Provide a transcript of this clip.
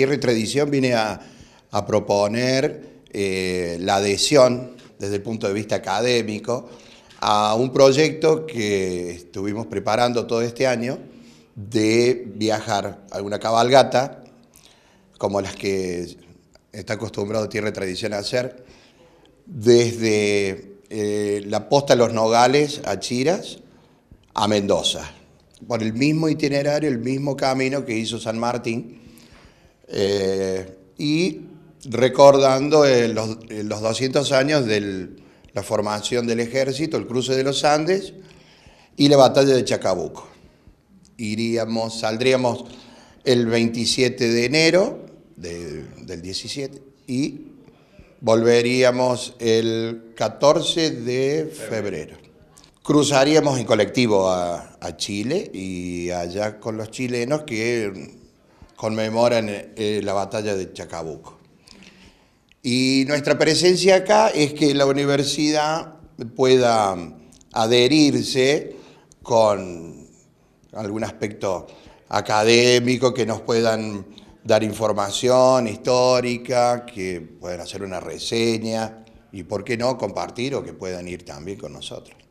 Tierra y Tradición viene a, proponer eh, la adhesión desde el punto de vista académico a un proyecto que estuvimos preparando todo este año de viajar a alguna cabalgata como las que está acostumbrado Tierra y Tradición a hacer, desde eh, la posta Los Nogales a Chiras a Mendoza, por el mismo itinerario, el mismo camino que hizo San Martín eh, y recordando eh, los, eh, los, 200 años de la formación del ejército, el cruce de los Andes y la batalla de Chacabuco. Iríamos, saldríamos el 27 de enero del 17 y volveríamos el 14 de febrero. Cruzaríamos en colectivo a, a Chile y allá con los chilenos que conmemoran eh, la batalla de Chacabuco. Y nuestra presencia acá es que la universidad pueda mm, adherirse con algún aspecto académico que nos puedan dar información histórica, que puedan hacer una reseña y, ¿por qué no?, compartir o que puedan ir también con nosotros.